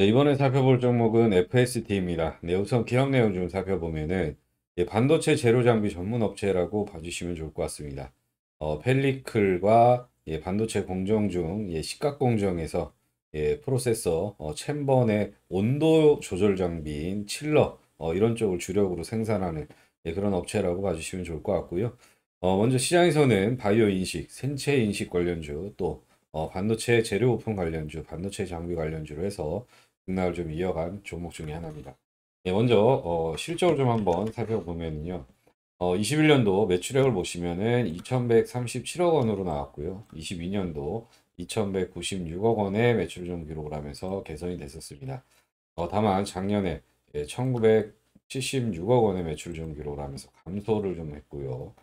네, 이번에 살펴볼 종목은 f s d 입니다 네, 우선 기업 내용 좀 살펴보면은 예, 반도체 재료 장비 전문 업체라고 봐주시면 좋을 것 같습니다. 어, 펠리클과 예, 반도체 공정 중 예, 시각 공정에서 예, 프로세서 어, 챔버의 온도 조절 장비인 칠러 어, 이런 쪽을 주력으로 생산하는 예, 그런 업체라고 봐주시면 좋을 것 같고요. 어, 먼저 시장에서는 바이오 인식, 생체 인식 관련주 또 어, 반도체 재료 부품 관련주, 반도체 장비 관련주로 해서 급날좀 이어간 종목 중의 하나입니다. 예, 먼저 어, 실적을 좀 한번 살펴보면요. 어, 21년도 매출액을 보시면은 2,137억 원으로 나왔고요. 22년도 2,196억 원의 매출을 좀 기록을 하면서 개선이 됐었습니다. 어, 다만 작년에 예, 1,976억 원의 매출을 좀 기록을 하면서 감소를 좀 했고요.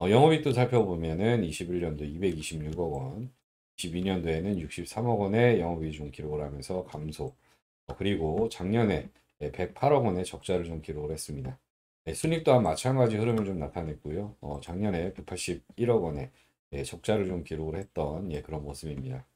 어, 영업이익도 살펴보면은 21년도 226억 원, 22년도에는 63억 원의 영업이익 좀 기록을 하면서 감소. 어, 그리고 작년에 108억 원의 적자를 좀 기록을 했습니다. 네, 순익 또한 마찬가지 흐름을 좀 나타냈고요. 어, 작년에 181억 원의 네, 적자를 좀 기록을 했던 예, 그런 모습입니다.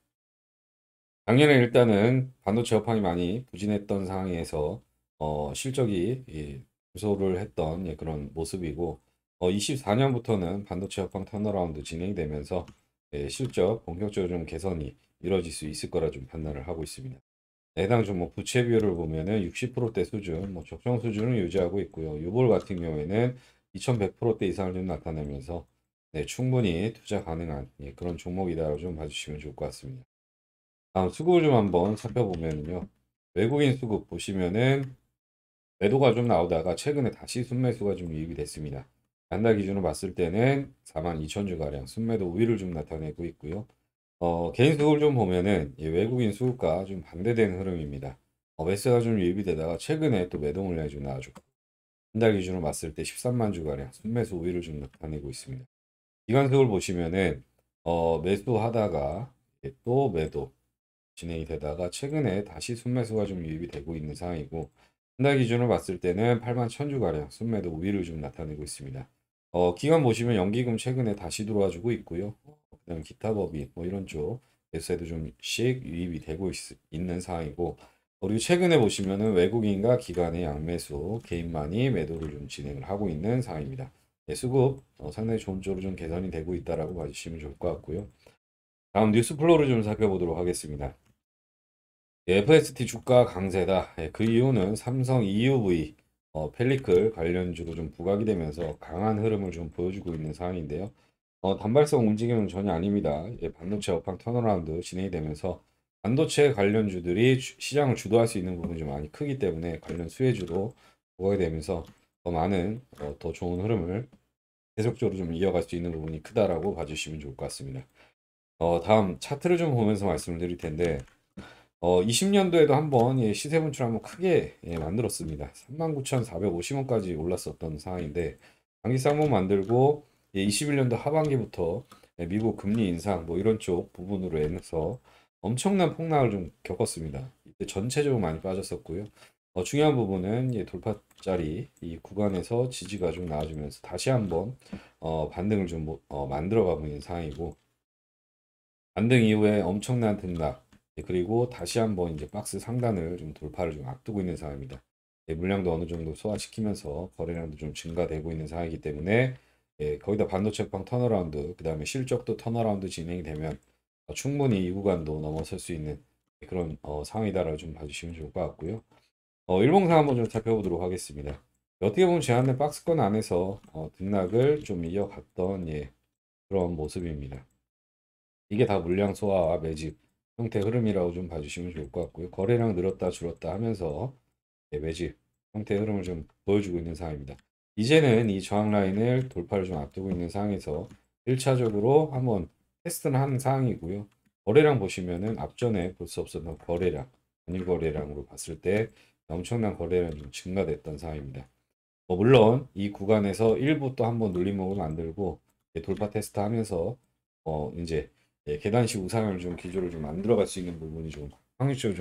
작년에 일단은 반도체 업황이 많이 부진했던 상황에서 어, 실적이 예, 소를 했던 예, 그런 모습이고 어, 24년부터는 반도체 업황 턴어라운드 진행되면서 예, 실적 본격적으로 좀 개선이 이뤄질 수 있을 거라 좀 판단을 하고 있습니다. 해당 종목 뭐 부채 비율을 보면은 60%대 수준, 뭐 적정 수준을 유지하고 있고요. 유볼 같은 경우에는 2,100%대 이상을 좀 나타내면서 네, 충분히 투자 가능한 예, 그런 종목이다라고 좀 봐주시면 좋을 것 같습니다. 다음 수급을 좀 한번 살펴보면요. 외국인 수급 보시면은 매도가 좀 나오다가 최근에 다시 순매수가 좀 유입이 됐습니다. 단달 기준으로 봤을 때는 42,000주가량 순매도 우위를 좀 나타내고 있고요. 어, 개인 수급을 좀 보면은 외국인 수급과 좀반대된 흐름입니다. 어, 매수가좀 유입되다가 최근에 또매도 물량이 좀나 아주 한달 기준으로 봤을 때 13만 주가량 순매수 우위를 좀 나타내고 있습니다. 기간 수급을 보시면은 어, 매수하다가 또 매도 진행이 되다가 최근에 다시 순매수가 좀 유입이 되고 있는 상황이고 한 달 기준으로 봤을 때는 8만 1000주가량 순매도 우위를 좀 나타내고 있습니다. 어, 기간 보시면 연기금 최근에 다시 들어와 주고 있고요. 그다음 기타 법인 뭐 이런 쪽 대세도 좀씩 유입이 되고 있, 있는 상황이고 우리 최근에 보시면은 외국인과 기관의 양매수 개인만이 매도를 좀 진행을 하고 있는 상황입니다. 예, 수급 어, 상당히 좋은 쪽으로 좀 개선이 되고 있다라고 봐주시면 좋을 것 같고요. 다음 뉴스 플로우를 좀 살펴보도록 하겠습니다. 예, FST 주가 강세다. 예, 그 이유는 삼성 EUV 어, 펠리클 관련주로 좀 부각이 되면서 강한 흐름을 좀 보여주고 있는 상황인데요. 어, 단발성 움직임은 전혀 아닙니다. 예, 반도체 업황 턴어라운드 진행이 되면서 반도체 관련주들이 주, 시장을 주도할 수 있는 부분이 좀 많이 크기 때문에 관련 수혜주도 보게 되면서 더 많은 어, 더 좋은 흐름을 계속적으로 좀 이어갈 수 있는 부분이 크다라고 봐주시면 좋을 것 같습니다. 어, 다음 차트를 좀 보면서 말씀을 드릴 텐데 어, 20년도에도 한번 예, 시세 분출 한번 크게 예, 만들었습니다. 39,450원까지 올랐었던 상황인데 장기 쌍봉 만들고 21년도 예, 하반기부터 예, 미국 금리 인상 뭐 이런 쪽 부분으로 인 해서 엄청난 폭락을 좀 겪었습니다. 이때 전체적으로 많이 빠졌었고요. 어, 중요한 부분은 돌파짜리 이 구간에서 지지가 좀 나와주면서 다시 한번 어, 반등을 좀 뭐, 어, 만들어가고 있는 상황이고 반등 이후에 엄청난 등락 예, 그리고 다시 한번 이제 박스 상단을 좀 돌파를 좀 앞두고 있는 상황입니다. 물량도 어느 정도 소화시키면서 거래량도 좀 증가되고 있는 상황이기 때문에 예, 거기다 반도체 방 턴어라운드, 그 다음에 실적도 턴어라운드 진행이 되면 충분히 이 구간도 넘어설 수 있는 그런 어, 상황이다라고 좀 봐주시면 좋을 것 같고요. 어, 일봉상 한번 좀 살펴보도록 하겠습니다. 예, 어떻게 보면 제한된 박스권 안에서 어, 등락을 좀 이어갔던 예, 그런 모습입니다. 이게 다 물량 소화와 매집 형태 흐름이라고 좀 봐주시면 좋을 것 같고요. 거래량 늘었다 줄었다 하면서 예, 매집 형태 흐름을 좀 보여주고 있는 상황입니다. 이제는 이 저항 라인을 돌파를 좀 앞두고 있는 상황에서 1차적으로 한번 테스트를 하는 상황이고요. 거래량 보시면은 앞전에 볼 수 없었던 거래량, 단일 거래량으로 봤을 때 엄청난 거래량이 좀 증가됐던 상황입니다. 뭐 물론 이 구간에서 일부 또 한번 눌림목을 만들고 돌파 테스트 하면서 어 이제 예, 계단식 우상을좀 기조를 좀 만들어갈 수 있는 부분이 좀 확률적으로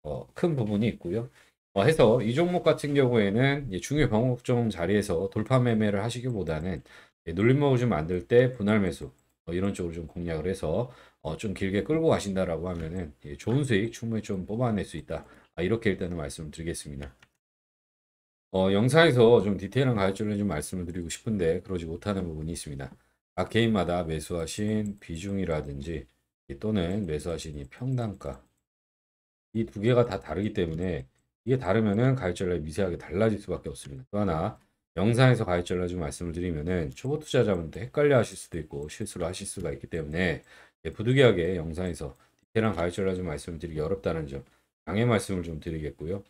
좀큰 어 부분이 있고요. 어, 해서 이 종목 같은 경우에는 중요 방목종 자리에서 돌파 매매를 하시기보다는 놀림목을 좀 만들 때 분할 매수 어, 이런 쪽으로 좀 공략을 해서 어, 좀 길게 끌고 가신다라고 하면은 좋은 수익 충분히 좀 뽑아낼 수 있다 아, 이렇게 일단은 말씀을 드리겠습니다. 어, 영상에서 좀 디테일한 가이드를 좀 말씀을 드리고 싶은데 그러지 못하는 부분이 있습니다. 각 개인마다 매수하신 비중이라든지 또는 매수하신 이 평단가 이 두 개가 다 다르기 때문에 이게 다르면은 가입전략이 미세하게 달라질 수밖에 없습니다. 또 하나 영상에서 가입전략 좀 말씀을 드리면은 초보 투자자분들 헷갈려 하실 수도 있고 실수를 하실 수가 있기 때문에 예, 부득이하게 영상에서 디테일한 가입전략 좀 말씀을 드리기 어렵다는 점 양해 말씀을 좀 드리겠고요.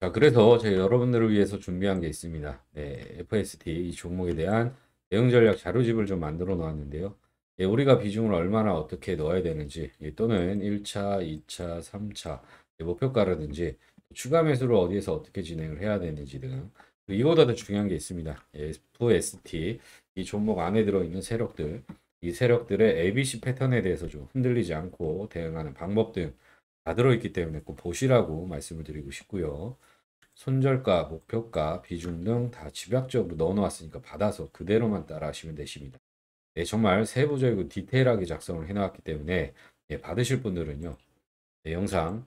자 그래서 제가 여러분들을 위해서 준비한 게 있습니다. 네, FST 이 종목에 대한 대응 전략 자료집을 좀 만들어 놓았는데요. 예, 우리가 비중을 얼마나 어떻게 넣어야 되는지 예, 또는 1차, 2차, 3차 예, 목표가라든지 추가 매수를 어디에서 어떻게 진행을 해야 되는지 등 이보다 더 중요한 게 있습니다. FST 이 종목 안에 들어있는 세력들 이 세력들의 ABC 패턴에 대해서 좀 흔들리지 않고 대응하는 방법 등 다 들어있기 때문에 꼭 보시라고 말씀을 드리고 싶고요. 손절가, 목표가, 비중 등 다 집약적으로 넣어놓았으니까 받아서 그대로만 따라하시면 되십니다. 네, 정말 세부적이고 디테일하게 작성을 해놨기 때문에 예, 받으실 분들은요 네, 영상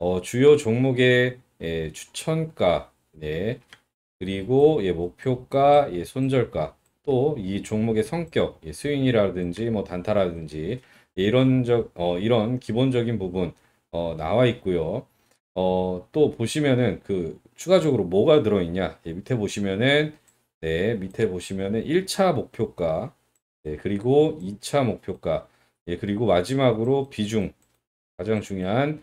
어, 주요 종목의 예, 추천가, 예, 그리고 예, 목표가, 예, 손절가, 또 이 종목의 성격, 예, 스윙이라든지 뭐 단타라든지 예, 이런 적, 어, 이런 기본적인 부분 어, 나와 있고요. 어, 또 보시면은 그 추가적으로 뭐가 들어있냐? 예, 밑에 보시면은 네, 밑에 보시면은 1차 목표가, 네, 그리고 2차 목표가, 예, 그리고 마지막으로 비중, 가장 중요한